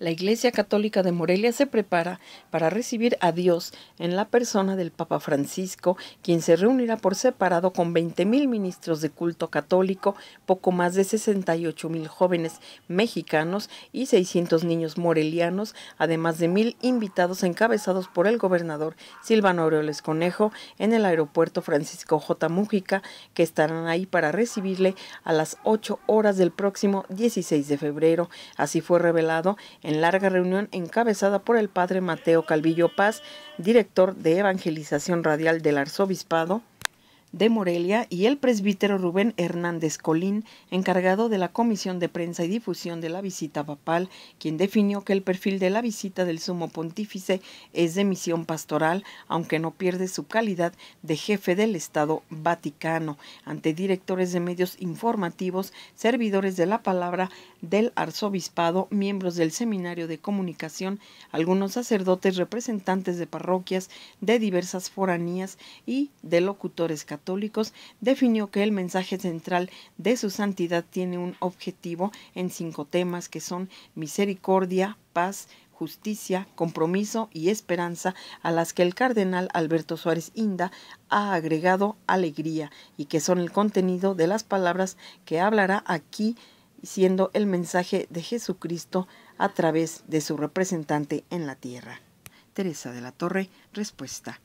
la Iglesia Católica de Morelia se prepara para recibir a Dios en la persona del Papa Francisco, quien se reunirá por separado con 20.000 ministros de culto católico, poco más de 68.000 jóvenes mexicanos y 600 niños morelianos, además de mil invitados encabezados por el gobernador Silvano Aureoles Conejo en el aeropuerto Francisco J. Mújica, que estarán ahí para recibirle a las 8 horas del próximo 16 de febrero. Así fue revelado en en larga reunión encabezada por el padre Mateo Calvillo Paz, director de Evangelización Radial del Arzobispado, de Morelia y el presbítero Rubén Hernández Colín, encargado de la Comisión de Prensa y Difusión de la visita papal, quien definió que el perfil de la visita del sumo pontífice es de misión pastoral, aunque no pierde su calidad de jefe del Estado Vaticano, ante directores de medios informativos, servidores de la palabra del arzobispado, miembros del Seminario de Comunicación, algunos sacerdotes representantes de parroquias de diversas foranías y de locutores católicos católicos, definió que el mensaje central de su santidad tiene un objetivo en cinco temas que son misericordia, paz, justicia, compromiso y esperanza a las que el cardenal Alberto Suárez Inda ha agregado alegría y que son el contenido de las palabras que hablará aquí siendo el mensaje de Jesucristo a través de su representante en la tierra. Teresa de la Torre, respuesta.